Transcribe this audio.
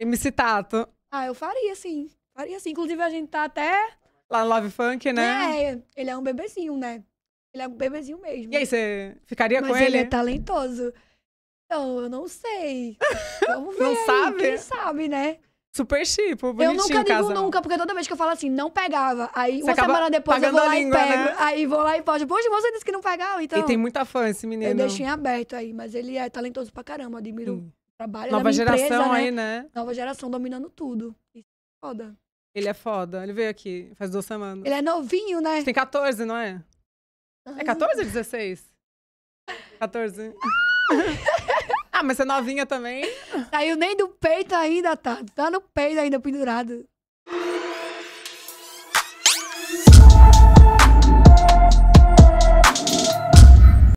MC Tato. Ah, eu faria, sim. Faria sim. Inclusive, a gente tá até. Lá no Love Funk, né? É, ele é um bebezinho, né? Ele é um bebezinho mesmo. E aí, você ficaria Mas com ele? Ele é talentoso. Então, eu não sei. Vamos ver. Não sabe? Quem sabe, né? Super chipo, bonitinho Eu nunca digo nunca, porque toda vez que eu falo assim, não pegava. Aí, você uma semana depois, eu vou lá língua, e né? pego. Né? Aí, vou lá e posto. Poxa, você disse que não pegava, então... E tem muita fã esse menino. Eu deixei em aberto aí, mas ele é talentoso pra caramba, admiro hum trabalho Nova geração empresa, né? aí, né? né? Nova geração dominando tudo. Isso é foda. Ele é foda. Ele veio aqui faz duas semanas. Ele é novinho, né? tem 14, não é? É 14 ou 16? 14. ah, mas você é novinha também. Saiu nem do peito ainda, tá? Tá no peito ainda pendurado.